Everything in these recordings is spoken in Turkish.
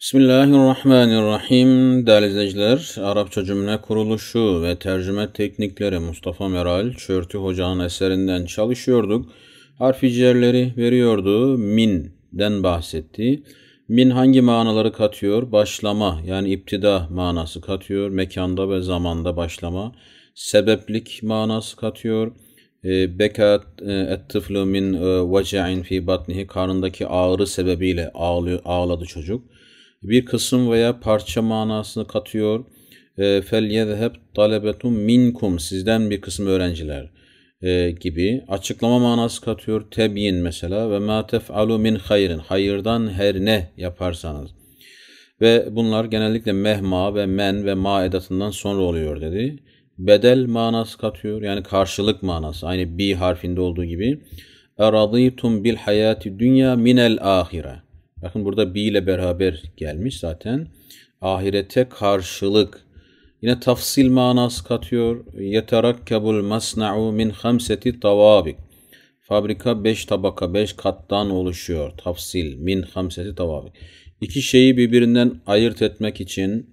Bismillahirrahmanirrahim. Değerli izleyiciler, Arapça Cümle Kuruluşu ve Tercüme Teknikleri Mustafa Meral Çörtü Hoca'nın eserinden çalışıyorduk. Harf ciğerleri veriyordu. Min'den bahsetti. Min hangi manaları katıyor? Başlama yani iptida manası katıyor. Mekanda ve zamanda başlama. Sebeplik manası katıyor. E, bekat e, et-tıflu min e, veca'in fi batnihi karnındaki ağrı sebebiyle ağladı çocuk bir kısım veya parça manasını katıyor. E, fel yezheb talebetum minkum sizden bir kısım öğrenciler e, gibi açıklama manası katıyor. Tebyin mesela ve ma tef'alu min hayrin hayırdan her ne yaparsanız. Ve bunlar genellikle mehma ve men ve ma edatından sonra oluyor dedi. Bedel manası katıyor yani karşılık manası aynı bi harfinde olduğu gibi. Eraditum bil hayati dünya minel ahire. Bakın burada bi ile beraber gelmiş zaten. Ahirete karşılık. Yine tafsil manası katıyor. Yeterakkebul masna'u min hamseti tavabik. Fabrika beş tabaka, beş kattan oluşuyor. Tafsil min hamseti tavabik. İki şeyi birbirinden ayırt etmek için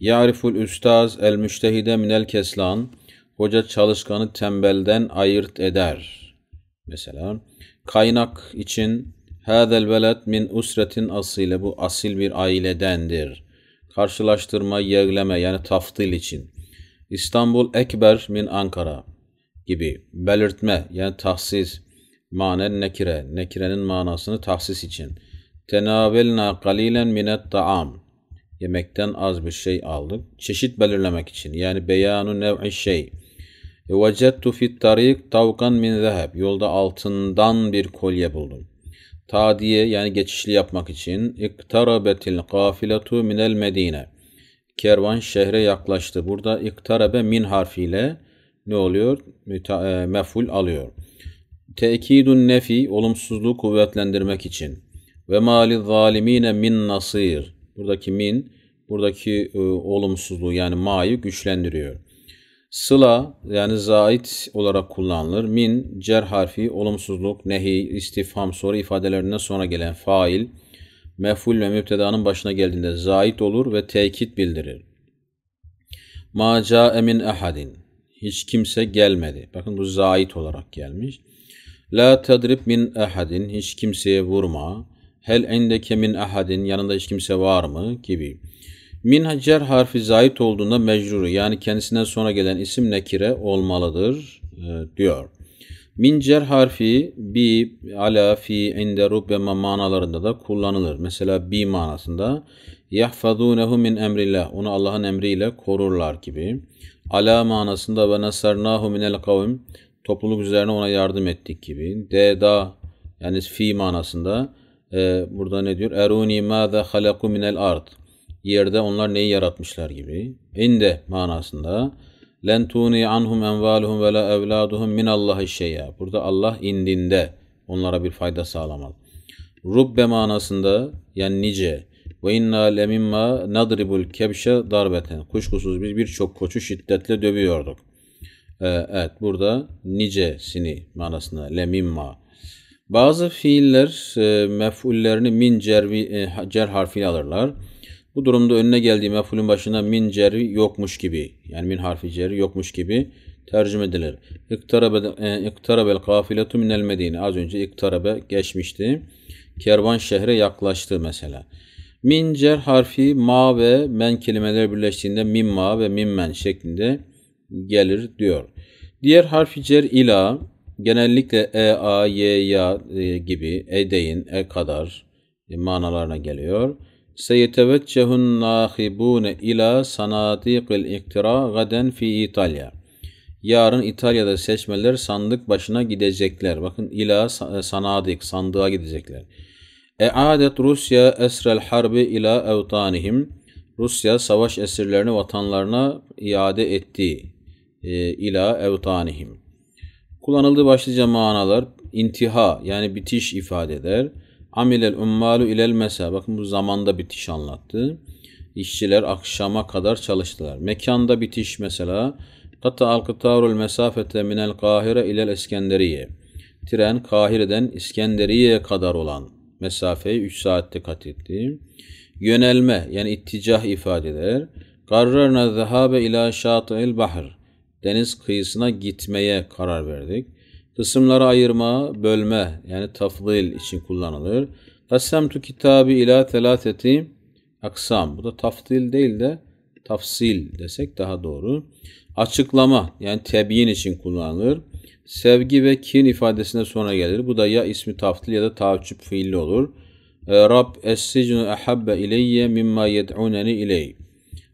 Ya'riful üstaz el müştehide minel keslan. Hoca çalışkanı tembelden ayırt eder. Mesela kaynak için Hâzel veled min usretin asile. Bu asil bir ailedendir. Karşılaştırma, yerleme yani taftil için. İstanbul ekber min Ankara gibi. Belirtme yani tahsis. Manen nekire. Nekirenin manasını tahsis için. Tenavelna kalilen minet ta'am. Yemekten az bir şey aldık. Çeşit belirlemek için. Yani beyanu nev'i şey. Vecettu fit tarik tavkan min zeheb. Yolda altından bir kolye buldum. Tadiye yani geçişli yapmak için iktarabetil kafiletu minel medine. Kervan şehre yaklaştı. Burada iktarabe min harfiyle ne oluyor? Müta, e, meful alıyor. Tekidun nefi olumsuzluğu kuvvetlendirmek için. Ve mali zalimine min nasir. Buradaki min buradaki e, olumsuzluğu yani ma'yı güçlendiriyor. Sıla yani zait olarak kullanılır. Min cer harfi olumsuzluk, nehi, istifham, soru ifadelerinden sonra gelen fail, meful ve müptedanın başına geldiğinde zait olur ve tekit bildirir. Ma ca'e ahadin. Hiç kimse gelmedi. Bakın bu zait olarak gelmiş. La tedrib min ahadin. Hiç kimseye vurma. Hel endeke min ahadin. Yanında hiç kimse var mı? Gibi. Min hacer harfi zayit olduğunda mecruru yani kendisinden sonra gelen isim nekire olmalıdır e, diyor. Min cer harfi bi, ala, fi, inde, rubbema manalarında da kullanılır. Mesela bi manasında yahfazunehu min emrillah onu Allah'ın emriyle korurlar gibi. Ala manasında ve nasarnahu minel kavim topluluk üzerine ona yardım ettik gibi. De da yani fi manasında e, burada ne diyor? Eruni ma da halaku minel ard yerde onlar neyi yaratmışlar gibi. İnde manasında lentuni anhum envaluhum ve la evladuhum min Allahi şeyya. Burada Allah indinde onlara bir fayda sağlamaz. Rubbe manasında yani nice ve inna lemimma nadribul kebşe darbeten. Kuşkusuz biz birçok koçu şiddetle dövüyorduk. Ee, evet burada nicesini manasında lemimma. Bazı fiiller e, mef'ullerini min cervi, e, cer harfiyle alırlar. Bu durumda önüne geldiği mefulün başına min ceri yokmuş gibi yani min harfi ceri yokmuş gibi tercüme edilir. İktarabel e, kafiletu minel medine. Az önce iktarabe geçmişti. Kervan şehre yaklaştı mesela. Min cer harfi ma ve men kelimeleri birleştiğinde mimma ve mimmen şeklinde gelir diyor. Diğer harfi cer ila genellikle e, a, y, ya e, gibi edeyin, e kadar e, manalarına geliyor. Seyeteveccehun nahibune ila sanadiqil iktira gaden fi İtalya. Yarın İtalya'da seçmeler sandık başına gidecekler. Bakın ila sanadik, sandığa gidecekler. Eadet Rusya esrel harbi ila evtanihim. Rusya savaş esirlerini vatanlarına iade etti. E, ila evtanihim. Kullanıldığı başlıca manalar intiha yani bitiş ifade eder. Amilel ummalu ilel mesa. Bakın bu zamanda bitiş anlattı. İşçiler akşama kadar çalıştılar. Mekanda bitiş mesela. Kata al kıtarul mesafete minel kahire ilel eskenderiye. Tren Kahire'den İskenderiye'ye kadar olan mesafeyi 3 saatte kat etti. Yönelme yani itticah ifade eder. Karrarna zehabe ila şatil bahr. Deniz kıyısına gitmeye karar verdik. Kısımlara ayırma, bölme yani tafdil için kullanılır. Kassemtu kitabı ila telateti aksam. Bu da tafdil değil de tafsil desek daha doğru. Açıklama yani tebyin için kullanılır. Sevgi ve kin ifadesine sonra gelir. Bu da ya ismi taftil ya da tavçip fiilli olur. Ee, Rab es-sicnu ahabbe ileyye mimma yed'uneni iley.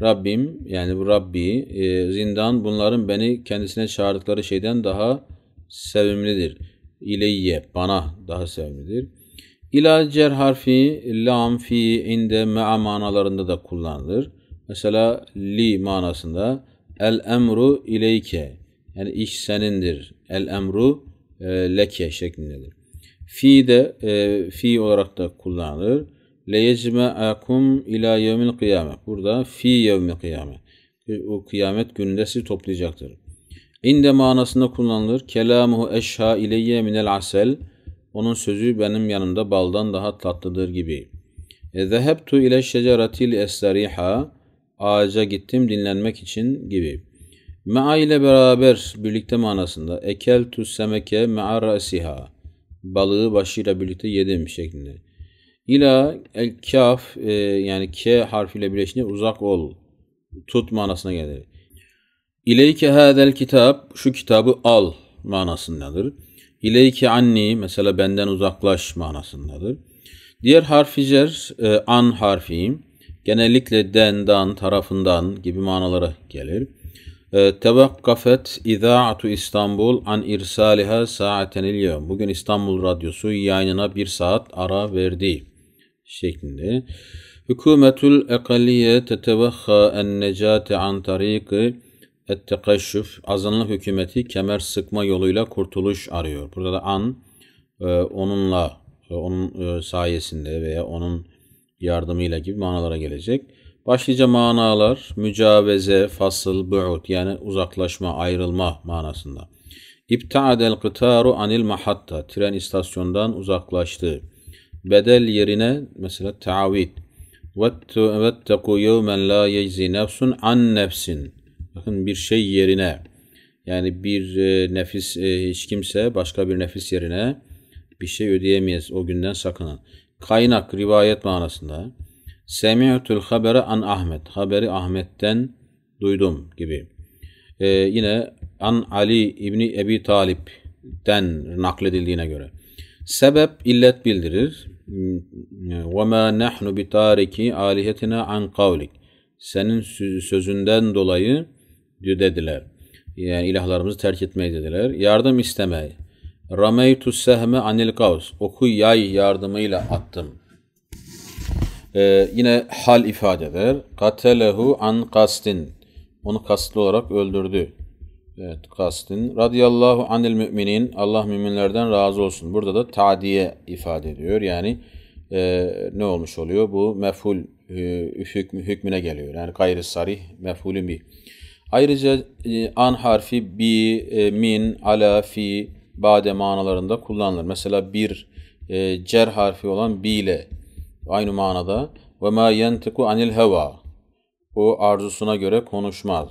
Rabbim yani bu Rabbi e, zindan bunların beni kendisine çağırdıkları şeyden daha sevimlidir. İleyye bana daha sevimlidir. İla cer harfi lam fi inde mea manalarında da kullanılır. Mesela li manasında el emru ileyke yani iş senindir. El emru e, leke şeklindedir. Fi de e, fi olarak da kullanılır. Leyecme'akum ila yevmil kıyamet. Burada fi yevmil kıyamet. E, o kıyamet gününde sizi toplayacaktır. İnde manasında kullanılır. Kelamuhu eşha ileyye minel asel. Onun sözü benim yanımda baldan daha tatlıdır gibi. E, zehebtu ile şeceratil esteriha. Ağaca gittim dinlenmek için gibi. Mea ile beraber birlikte manasında. Ekel tu semeke mea rasiha. Balığı başıyla birlikte yedim şeklinde. İla el kaf e, yani ke harfiyle birleşince uzak ol. Tut manasına gelir. İleyke hadel kitap, şu kitabı al manasındadır. İleyke anni, mesela benden uzaklaş manasındadır. Diğer harficer e, an harfi, genellikle dendan, tarafından gibi manalara gelir. E, tevakkafet İdaatu İstanbul an irsaliha saatenil yevm. Bugün İstanbul Radyosu yayınına bir saat ara verdi şeklinde. Hükümetül ekaliye tetevekha en necate an tariki ettekeşşüf, azınlık hükümeti kemer sıkma yoluyla kurtuluş arıyor. Burada da an onunla, onun sayesinde veya onun yardımıyla gibi manalara gelecek. Başlıca manalar mücaveze, fasıl, bu'ud yani uzaklaşma, ayrılma manasında. İbtaadel kıtaru anil mahatta. Tren istasyondan uzaklaştı. Bedel yerine mesela taavit. Vetteku yevmen la yeczi nefsun an nefsin. Bakın bir şey yerine yani bir e, nefis e, hiç kimse başka bir nefis yerine bir şey ödeyemeyiz o günden sakının. Kaynak rivayet manasında. Semi'tül habere an Ahmet. Haberi Ahmet'ten duydum gibi. E, yine an Ali İbni Ebi Talip'ten nakledildiğine göre. Sebep illet bildirir. Ve ma nahnu tariki alihetina an kavlik. Senin sözünden dolayı dediler. Yani ilahlarımızı terk etmeyi dediler. Yardım istemeyi. Rameytu sehme anil kavs. Oku yay yardımıyla attım. Ee, yine hal ifade eder. Katelehu an kastin. Onu kastlı olarak öldürdü. Evet kastin. Radiyallahu anil müminin. Allah müminlerden razı olsun. Burada da tadiye ifade ediyor. Yani e, ne olmuş oluyor? Bu meful e, hükmüne geliyor. Yani gayrı sarih mefulün bir. Ayrıca e, an harfi bi, e, min, ala, fi, bade manalarında kullanılır. Mesela bir e, cer harfi olan bi ile aynı manada ve ma yentiku anil heva o arzusuna göre konuşmaz.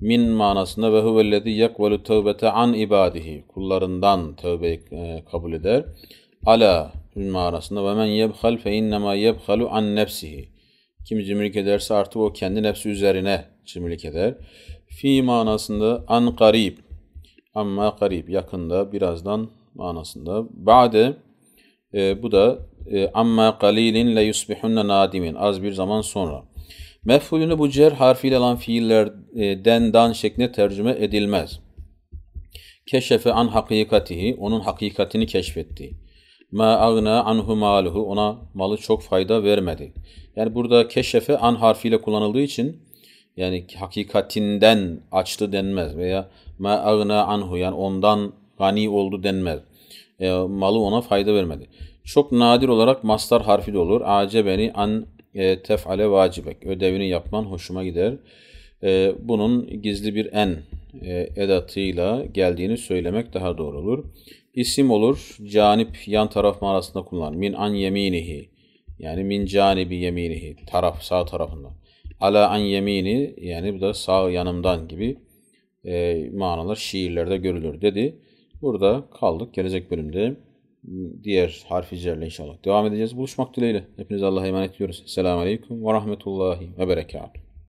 Min manasında ve huvellezî yekvelu tevbete an ibadihi kullarından tövbe kabul eder. Ala manasında ve men yebhal fe innema yebhalu an nefsihi kim cimrilik ederse artık o kendi nefsi üzerine cimrilik eder. Fi manasında an garib. Amma garib. Yakında, birazdan manasında. Ba'de e, bu da e, amma qalilin le yusbihunne nadimin. Az bir zaman sonra. Mef'ulünü bu cer harfiyle olan fiillerden dan şekline tercüme edilmez. Keşefe an hakikatihi, onun hakikatini keşfetti. Ma agna anhu maluhu, ona malı çok fayda vermedi. Yani burada keşefe an harfiyle kullanıldığı için yani hakikatinden açtı denmez veya ma agna anhu yani ondan gani oldu denmez. E, malı ona fayda vermedi. Çok nadir olarak mastar harfi de olur. Acebeni an e, tef'ale vacibek. Ödevini yapman hoşuma gider. E, bunun gizli bir en e, edatıyla geldiğini söylemek daha doğru olur. İsim olur. Canip yan taraf manasında kullanılır. Min an yeminihi. Yani min canibi yeminihi. Taraf sağ tarafından. Ala an yemini yani bu da sağ yanımdan gibi e, manalar şiirlerde görülür dedi. Burada kaldık. Gelecek bölümde diğer harfi cerle inşallah devam edeceğiz. Buluşmak dileğiyle. Hepinize Allah'a emanet ediyoruz. Selamun Aleyküm ve Rahmetullahi ve Berekatuhu.